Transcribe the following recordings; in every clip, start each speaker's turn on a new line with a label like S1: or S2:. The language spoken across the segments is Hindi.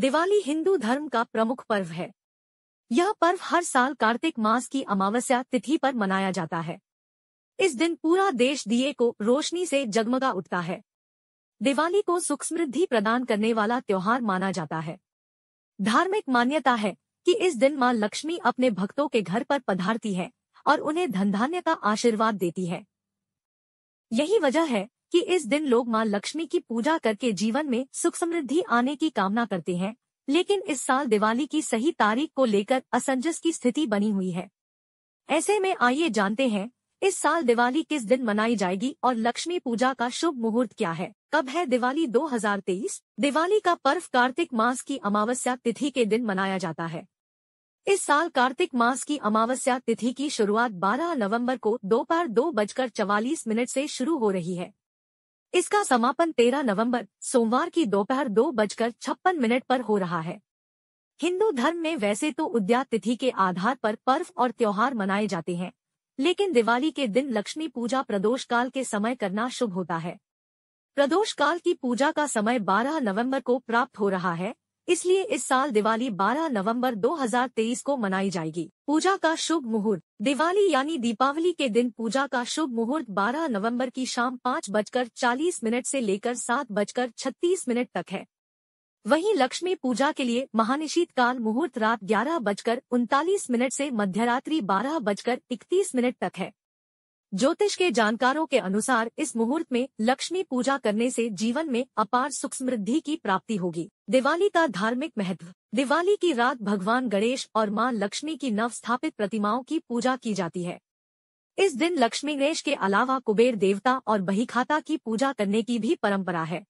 S1: दिवाली हिंदू धर्म का प्रमुख पर्व है यह पर्व हर साल कार्तिक मास की अमावस्या तिथि पर मनाया जाता है इस दिन पूरा देश दिए को रोशनी से जगमगा उठता है दिवाली को सुख समृद्धि प्रदान करने वाला त्योहार माना जाता है धार्मिक मान्यता है कि इस दिन मां लक्ष्मी अपने भक्तों के घर पर पधारती है और उन्हें धनधान्य का आशीर्वाद देती है यही वजह है कि इस दिन लोग मां लक्ष्मी की पूजा करके जीवन में सुख समृद्धि आने की कामना करते हैं लेकिन इस साल दिवाली की सही तारीख को लेकर असंजस की स्थिति बनी हुई है ऐसे में आइए जानते हैं इस साल दिवाली किस दिन मनाई जाएगी और लक्ष्मी पूजा का शुभ मुहूर्त क्या है कब है दिवाली 2023? दिवाली का पर्व कार्तिक मास की अमावस्या तिथि के दिन मनाया जाता है इस साल कार्तिक मास की अमावस्या तिथि की शुरुआत 12 नवंबर को दोपहर दो, दो बजकर चवालीस मिनट से शुरू हो रही है इसका समापन 13 नवंबर सोमवार की दोपहर दो, बजकर छप्पन मिनट पर हो रहा है हिंदू धर्म में वैसे तो उद्या तिथि के आधार पर पर्व और त्योहार मनाए जाते हैं लेकिन दिवाली के दिन लक्ष्मी पूजा प्रदोष काल के समय करना शुभ होता है प्रदोष काल की पूजा का समय 12 नवंबर को प्राप्त हो रहा है इसलिए इस साल दिवाली 12 नवंबर 2023 को मनाई जाएगी पूजा का शुभ मुहूर्त दिवाली यानी दीपावली के दिन पूजा का शुभ मुहूर्त 12 नवंबर की शाम पाँच बजकर चालीस मिनट से लेकर सात बजकर छत्तीस मिनट तक है वहीं लक्ष्मी पूजा के लिए महानिशीत काल मुहूर्त रात ग्यारह बजकर उनतालीस मिनट से मध्यरात्रि बारह बजकर इकतीस मिनट तक है ज्योतिष के जानकारों के अनुसार इस मुहूर्त में लक्ष्मी पूजा करने से जीवन में अपार सुख समृद्धि की प्राप्ति होगी दिवाली का धार्मिक महत्व दिवाली की रात भगवान गणेश और मां लक्ष्मी की नव स्थापित प्रतिमाओं की पूजा की जाती है इस दिन लक्ष्मी गणेश के अलावा कुबेर देवता और बहीखाता की पूजा करने की भी परंपरा है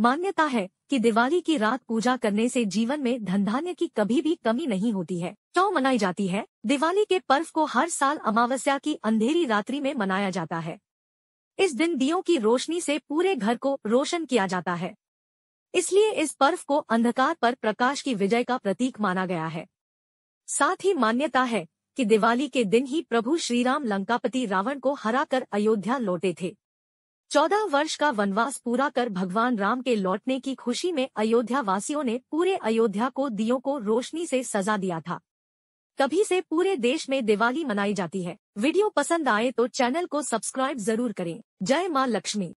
S1: मान्यता है कि दिवाली की रात पूजा करने से जीवन में धन धान्य की कभी भी कमी नहीं होती है क्यों मनाई जाती है दिवाली के पर्व को हर साल अमावस्या की अंधेरी रात्रि में मनाया जाता है इस दिन दियों की रोशनी से पूरे घर को रोशन किया जाता है इसलिए इस पर्व को अंधकार पर प्रकाश की विजय का प्रतीक माना गया है साथ ही मान्यता है कि दिवाली के दिन ही प्रभु श्रीराम लंकापति रावण को हराकर अयोध्या लौटे थे चौदह वर्ष का वनवास पूरा कर भगवान राम के लौटने की खुशी में अयोध्या वासियों ने पूरे अयोध्या को दियों को रोशनी से सजा दिया था कभी से पूरे देश में दिवाली मनाई जाती है वीडियो पसंद आए तो चैनल को सब्सक्राइब जरूर करें जय माँ लक्ष्मी